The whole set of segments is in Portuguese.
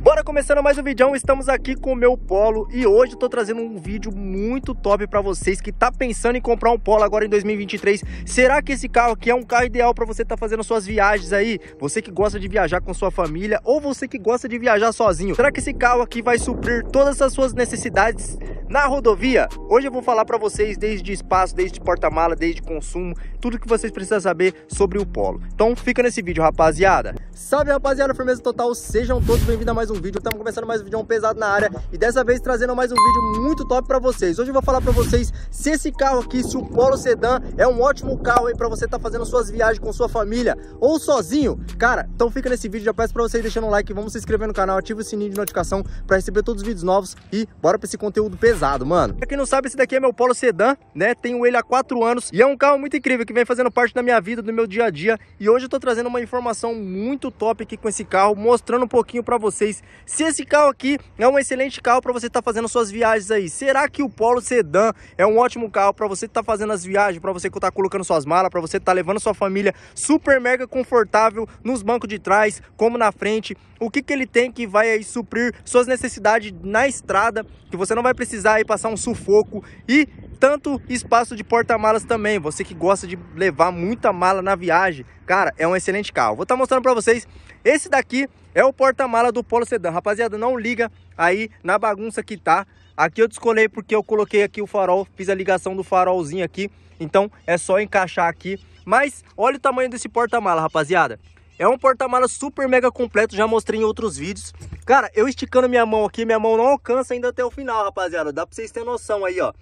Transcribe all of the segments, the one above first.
Bora começando mais um vídeo, estamos aqui com o meu Polo e hoje eu tô trazendo um vídeo muito top para vocês que tá pensando em comprar um Polo agora em 2023. Será que esse carro aqui é um carro ideal para você estar tá fazendo suas viagens aí? Você que gosta de viajar com sua família ou você que gosta de viajar sozinho. Será que esse carro aqui vai suprir todas as suas necessidades na rodovia, hoje eu vou falar para vocês desde espaço, desde porta-mala, desde consumo, tudo que vocês precisam saber sobre o polo. Então fica nesse vídeo, rapaziada. Salve, rapaziada, firmeza total, sejam todos bem-vindos a mais um vídeo. Estamos começando mais um vídeo é um pesado na área e dessa vez trazendo mais um vídeo muito top para vocês. Hoje eu vou falar para vocês se esse carro aqui, se o Polo Sedan é um ótimo carro aí para você estar tá fazendo suas viagens com sua família ou sozinho. Cara, então fica nesse vídeo, já peço para vocês deixando um like, vamos se inscrever no canal, ativa o sininho de notificação para receber todos os vídeos novos e bora para esse conteúdo pesado pesado, mano. Pra quem não sabe, esse daqui é meu Polo Sedan, né? Tenho ele há 4 anos e é um carro muito incrível que vem fazendo parte da minha vida, do meu dia a dia. E hoje eu tô trazendo uma informação muito top aqui com esse carro, mostrando um pouquinho pra vocês se esse carro aqui é um excelente carro pra você estar tá fazendo suas viagens aí. Será que o Polo Sedan é um ótimo carro pra você estar tá fazendo as viagens, pra você que tá colocando suas malas, pra você estar tá levando sua família super mega confortável nos bancos de trás, como na frente? O que que ele tem que vai aí suprir suas necessidades na estrada, que você não vai precisar e passar um sufoco e tanto espaço de porta-malas também. Você que gosta de levar muita mala na viagem, cara, é um excelente carro. Vou estar tá mostrando para vocês. Esse daqui é o porta-mala do Polo Sedan. Rapaziada, não liga aí na bagunça que tá. Aqui eu descolei porque eu coloquei aqui o farol, fiz a ligação do farolzinho aqui. Então é só encaixar aqui. Mas olha o tamanho desse porta-mala, rapaziada. É um porta-malas super mega completo, já mostrei em outros vídeos. Cara, eu esticando minha mão aqui, minha mão não alcança ainda até o final, rapaziada. Dá pra vocês terem noção aí, ó.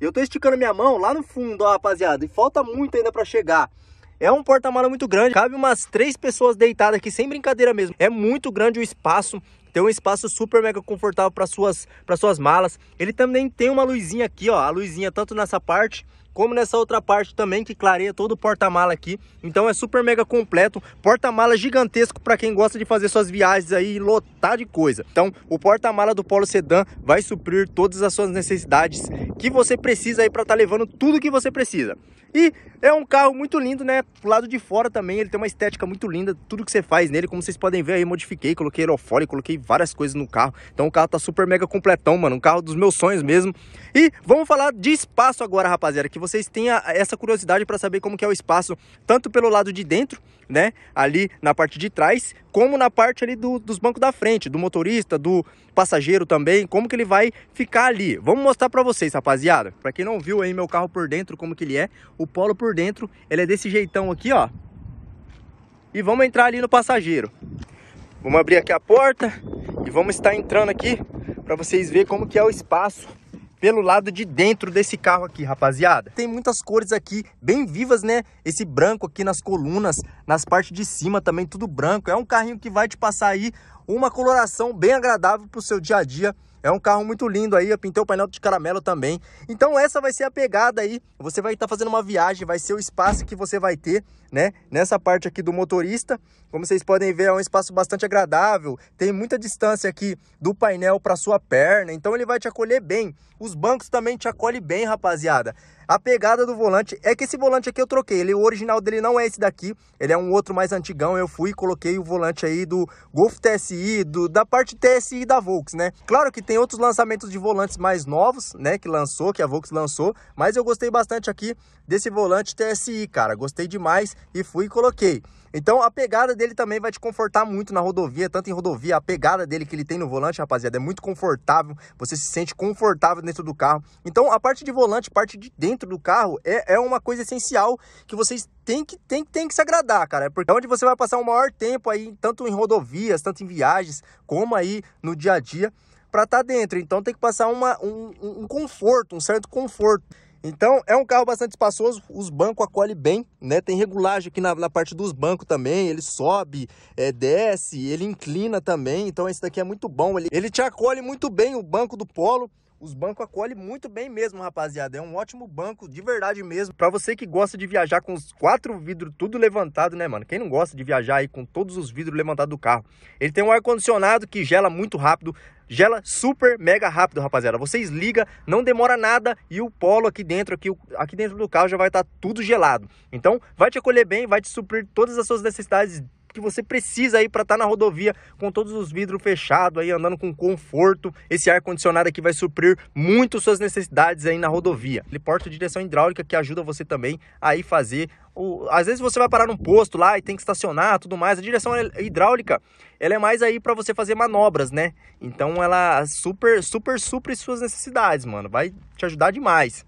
Eu tô esticando minha mão lá no fundo, ó, rapaziada. E falta muito ainda pra chegar. É um porta-mala muito grande, cabe umas três pessoas deitadas aqui, sem brincadeira mesmo. É muito grande o espaço, tem um espaço super mega confortável para suas, suas malas. Ele também tem uma luzinha aqui, ó, a luzinha tanto nessa parte como nessa outra parte também que clareia todo o porta-mala aqui. Então é super mega completo, porta-mala gigantesco para quem gosta de fazer suas viagens aí e lotar de coisa. Então o porta-mala do Polo Sedan vai suprir todas as suas necessidades que você precisa aí para estar tá levando tudo que você precisa. E é um carro muito lindo, né? Do lado de fora também, ele tem uma estética muito linda, tudo que você faz nele, como vocês podem ver aí, modifiquei, coloquei aerofólio, coloquei várias coisas no carro. Então o carro tá super mega completão, mano, um carro dos meus sonhos mesmo. E vamos falar de espaço agora, rapaziada, que vocês tenham essa curiosidade para saber como que é o espaço, tanto pelo lado de dentro, né? Ali na parte de trás, como na parte ali do, dos bancos da frente, do motorista, do passageiro também, como que ele vai ficar ali. Vamos mostrar para vocês, rapaziada. Para quem não viu aí meu carro por dentro, como que ele é, o polo por dentro, ele é desse jeitão aqui, ó. E vamos entrar ali no passageiro. Vamos abrir aqui a porta e vamos estar entrando aqui para vocês verem como que é o espaço pelo lado de dentro desse carro aqui, rapaziada. Tem muitas cores aqui bem vivas, né? Esse branco aqui nas colunas, nas partes de cima também, tudo branco. É um carrinho que vai te passar aí uma coloração bem agradável para o seu dia a dia é um carro muito lindo aí, eu pintei o painel de caramelo também. Então essa vai ser a pegada aí. Você vai estar tá fazendo uma viagem, vai ser o espaço que você vai ter, né? Nessa parte aqui do motorista. Como vocês podem ver, é um espaço bastante agradável. Tem muita distância aqui do painel para sua perna. Então ele vai te acolher bem. Os bancos também te acolhem bem, rapaziada. A pegada do volante é que esse volante aqui eu troquei, ele, o original dele não é esse daqui, ele é um outro mais antigão, eu fui e coloquei o volante aí do Golf TSI, do, da parte TSI da Volks, né? Claro que tem outros lançamentos de volantes mais novos, né, que lançou, que a Volks lançou, mas eu gostei bastante aqui desse volante TSI, cara, gostei demais e fui e coloquei. Então a pegada dele também vai te confortar muito na rodovia, tanto em rodovia, a pegada dele que ele tem no volante, rapaziada, é muito confortável, você se sente confortável dentro do carro. Então a parte de volante, parte de dentro do carro é, é uma coisa essencial que vocês tem que, tem, tem que se agradar, cara. É porque é onde você vai passar o maior tempo aí, tanto em rodovias, tanto em viagens, como aí no dia a dia, para estar tá dentro. Então tem que passar uma, um, um conforto, um certo conforto. Então é um carro bastante espaçoso, os bancos acolhem bem, né? Tem regulagem aqui na, na parte dos bancos também, ele sobe, é, desce, ele inclina também, então esse daqui é muito bom. Ele, ele te acolhe muito bem o banco do Polo, os bancos acolhem muito bem mesmo, rapaziada. É um ótimo banco, de verdade mesmo. Para você que gosta de viajar com os quatro vidros tudo levantado, né, mano? Quem não gosta de viajar aí com todos os vidros levantados do carro? Ele tem um ar-condicionado que gela muito rápido gela super mega rápido, rapaziada. Vocês ligam, não demora nada e o polo aqui dentro, aqui, aqui dentro do carro já vai estar tá tudo gelado. Então, vai te acolher bem, vai te suprir todas as suas necessidades que você precisa aí para estar tá na rodovia com todos os vidros fechados aí, andando com conforto. Esse ar-condicionado aqui vai suprir muito suas necessidades aí na rodovia. Ele porta direção hidráulica que ajuda você também aí fazer o... às vezes você vai parar num posto lá e tem que estacionar, tudo mais. A direção hidráulica, ela é mais aí para você fazer manobras, né? Então ela super super supre suas necessidades, mano. Vai te ajudar demais.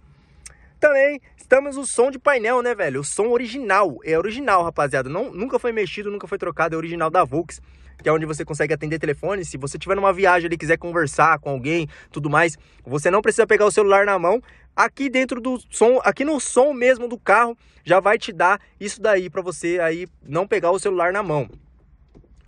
Também Testamos o som de painel, né, velho? O som original. É original, rapaziada. Não, nunca foi mexido, nunca foi trocado. É original da Vux, que é onde você consegue atender telefone. Se você tiver numa viagem ali, quiser conversar com alguém, tudo mais, você não precisa pegar o celular na mão. Aqui dentro do som, aqui no som mesmo do carro, já vai te dar isso daí para você aí não pegar o celular na mão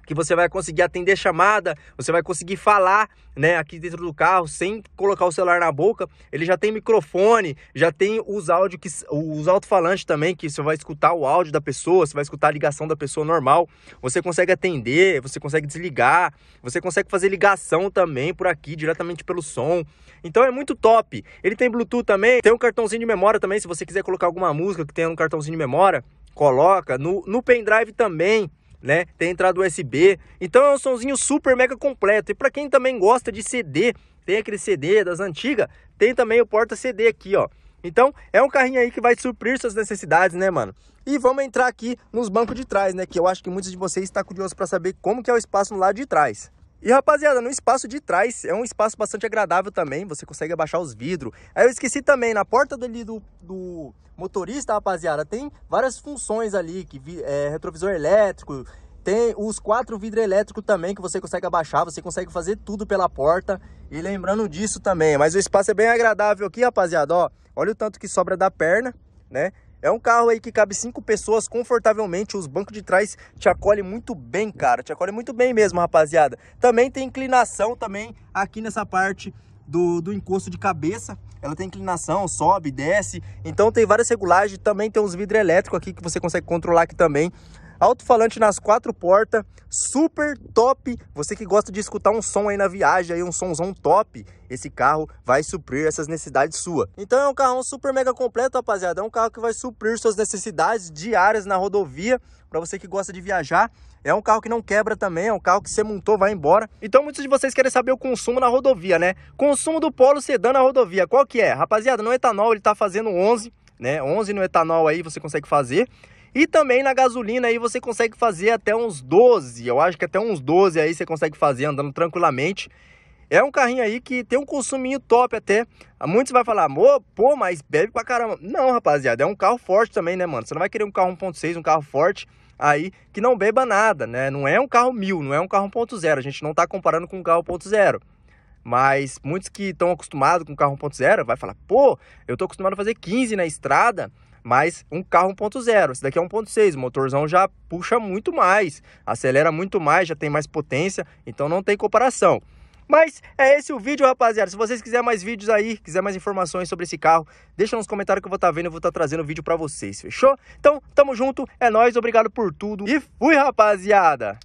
que você vai conseguir atender chamada, você vai conseguir falar, né, aqui dentro do carro sem colocar o celular na boca. Ele já tem microfone, já tem os áudios que os alto-falantes também que você vai escutar o áudio da pessoa, você vai escutar a ligação da pessoa normal. Você consegue atender, você consegue desligar, você consegue fazer ligação também por aqui diretamente pelo som. Então é muito top. Ele tem Bluetooth também, tem um cartãozinho de memória também, se você quiser colocar alguma música que tenha um cartãozinho de memória, coloca no no pendrive também né? Tem entrada USB. Então é um somzinho super mega completo. E para quem também gosta de CD, tem aquele CD das antigas, tem também o porta CD aqui, ó. Então, é um carrinho aí que vai suprir suas necessidades, né, mano? E vamos entrar aqui nos bancos de trás, né? Que eu acho que muitos de vocês estão tá curiosos para saber como que é o espaço no lado de trás. E rapaziada, no espaço de trás é um espaço bastante agradável também, você consegue abaixar os vidros. Aí eu esqueci também, na porta dali do, do, Motorista, rapaziada, tem várias funções ali, que é, retrovisor elétrico, tem os quatro vidros elétricos também que você consegue abaixar, você consegue fazer tudo pela porta. E lembrando disso também, mas o espaço é bem agradável aqui, rapaziada, ó. Olha o tanto que sobra da perna, né? É um carro aí que cabe cinco pessoas confortavelmente, os bancos de trás te acolhem muito bem, cara. Te acolhem muito bem mesmo, rapaziada. Também tem inclinação também aqui nessa parte do, do encosto de cabeça. Ela tem inclinação, sobe, desce. Então tem várias regulagens. Também tem uns vidros elétricos aqui que você consegue controlar aqui também alto-falante nas quatro portas, super top. Você que gosta de escutar um som aí na viagem, aí um somzão top, esse carro vai suprir essas necessidades sua. Então é um carrão super mega completo, rapaziada. É um carro que vai suprir suas necessidades diárias na rodovia, para você que gosta de viajar. É um carro que não quebra também, é um carro que você montou, vai embora. Então muitos de vocês querem saber o consumo na rodovia, né? Consumo do Polo Sedan na rodovia, qual que é? Rapaziada, no etanol ele tá fazendo 11, né? 11 no etanol aí você consegue fazer. E também na gasolina aí você consegue fazer até uns 12, eu acho que até uns 12 aí você consegue fazer andando tranquilamente. É um carrinho aí que tem um consuminho top até. Muitos vai falar, amor, pô, mas bebe pra caramba. Não, rapaziada, é um carro forte também, né, mano? Você não vai querer um carro 1.6, um carro forte aí que não beba nada, né? Não é um carro mil, não é um carro 1.0. A gente não tá comparando com um carro 1.0. Mas muitos que estão acostumados com carro 1.0 vai falar, pô, eu tô acostumado a fazer 15 na estrada mas um carro 1.0, esse daqui é 1.6, o motorzão já puxa muito mais, acelera muito mais, já tem mais potência, então não tem comparação. Mas é esse o vídeo, rapaziada. Se vocês quiserem mais vídeos aí, quiser mais informações sobre esse carro, deixa nos comentários que eu vou estar tá vendo, eu vou estar tá trazendo vídeo para vocês, fechou? Então, tamo junto, é nós, obrigado por tudo e fui, rapaziada.